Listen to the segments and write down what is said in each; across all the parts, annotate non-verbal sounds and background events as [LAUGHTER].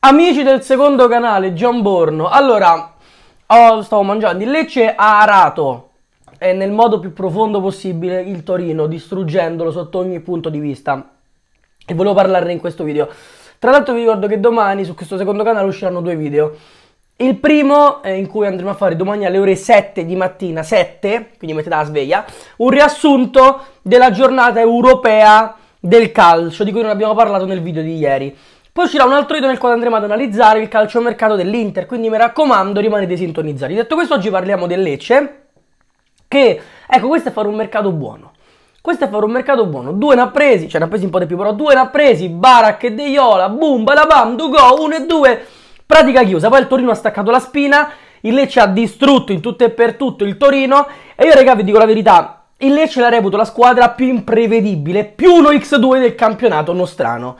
Amici del secondo canale, John Borno. Allora, oh, stavo mangiando il Lecce ha arato eh, nel modo più profondo possibile il Torino, distruggendolo sotto ogni punto di vista. E volevo parlarne in questo video. Tra l'altro vi ricordo che domani su questo secondo canale usciranno due video. Il primo, eh, in cui andremo a fare domani alle ore 7 di mattina, 7, quindi mettete la sveglia, un riassunto della giornata europea del calcio, di cui non abbiamo parlato nel video di ieri. Poi uscirà un altro video nel quale andremo ad analizzare il calciomercato dell'Inter, quindi mi raccomando rimanete sintonizzati. Detto questo, oggi parliamo del Lecce, che, ecco, questo è fare un mercato buono. Questo è fare un mercato buono. Due ne ha presi, cioè ne ha presi un po' di più, però due ne ha presi, Barak e Deiola, boom, balabam, Dugo, uno e due, pratica chiusa. Poi il Torino ha staccato la spina, il Lecce ha distrutto in tutto e per tutto il Torino e io raga vi dico la verità, il Lecce la reputo la squadra più imprevedibile, più 1x2 del campionato nostrano.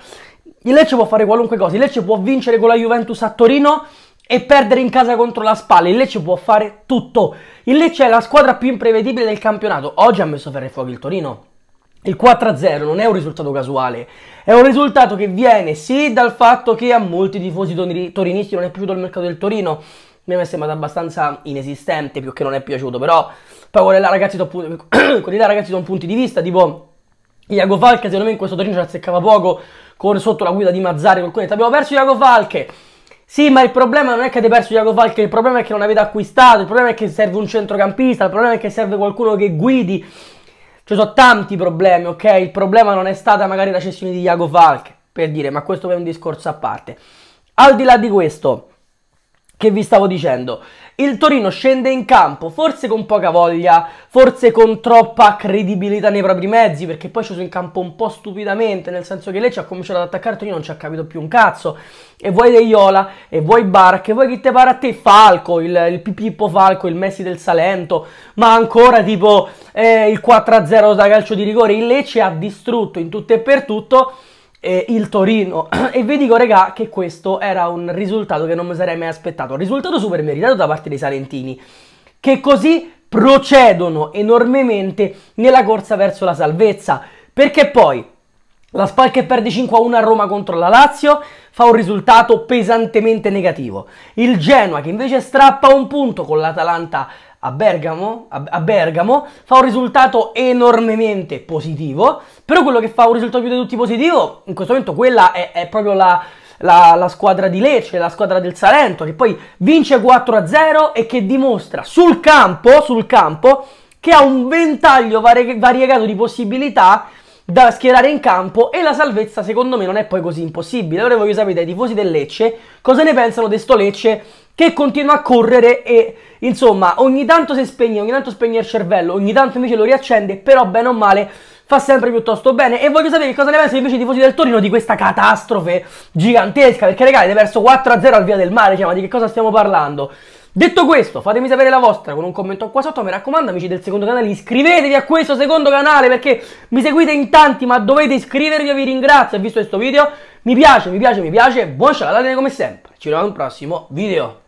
Il Lecce può fare qualunque cosa, il Lecce può vincere con la Juventus a Torino e perdere in casa contro la Spalla, il Lecce può fare tutto. Il Lecce è la squadra più imprevedibile del campionato. Oggi ha messo ferro e fuoco il Torino. Il 4-0 non è un risultato casuale, è un risultato che viene sì dal fatto che a molti tifosi torinisti non è piaciuto il mercato del Torino, mi è sembrato abbastanza inesistente più che non è piaciuto, però poi con là ragazzi [COUGHS] un punto di vista, tipo Iago Valche secondo me in questo torneo ci azzeccava poco con, sotto la guida di Mazzari con Cunetta. Abbiamo perso Iago Valche. Sì, ma il problema non è che avete perso Iago Valche, il problema è che non avete acquistato, il problema è che serve un centrocampista, il problema è che serve qualcuno che guidi. Ci cioè, sono tanti problemi, ok? Il problema non è stata magari la cessione di Iago Valche, per dire, ma questo è un discorso a parte. Al di là di questo, che vi stavo dicendo, il Torino scende in campo, forse con poca voglia, forse con troppa credibilità nei propri mezzi, perché poi è sceso in campo un po' stupidamente, nel senso che lei ci ha cominciato ad attaccare, Torino non ci ha capito più un cazzo. E vuoi Deiola, e vuoi Barca, e vuoi chi te pare a te Falco, il, il Pipippo Falco, il Messi del Salento, ma ancora tipo eh, il 4-0 da calcio di rigore, il Lecce ha distrutto in tutto e per tutto eh, il Torino [CLEARS THROAT] e vi dico regà che questo era un risultato che non mi sarei mai aspettato, un risultato super meritato da parte dei Salentini che così procedono enormemente nella corsa verso la salvezza perché poi la Spal che perde 5-1 a Roma contro la Lazio fa un risultato pesantemente negativo. Il Genoa che invece strappa un punto con l'Atalanta a Bergamo, a, a Bergamo, fa un risultato enormemente positivo, però quello che fa un risultato più di tutti positivo, in questo momento quella è, è proprio la, la, la, squadra di Lecce, la squadra del Salento, che poi vince 4-0 e che dimostra sul campo, sul campo che ha un ventaglio variegato di possibilità da schierare in campo e la salvezza secondo me non è poi così impossibile. Allora voglio sapere dai tifosi del Lecce cosa ne pensano di sto Lecce che continua a correre e insomma ogni tanto si spegne, ogni tanto spegne il cervello, ogni tanto invece lo riaccende, però bene o male fa sempre piuttosto bene e voglio sapere che cosa ne pensano invece i tifosi del Torino di questa catastrofe gigantesca, perché ragazzi avete perso 4-0 al via del mare, cioè ma di che cosa stiamo parlando? Detto questo, fatemi sapere la vostra con un commento qua sotto, mi raccomando amici del secondo canale, iscrivetevi a questo secondo canale perché mi seguite in tanti, ma dovete iscrivervi, io vi ringrazio, ho visto questo video, mi piace, mi piace, mi piace, buon ciao, come sempre, ci vediamo in un prossimo video.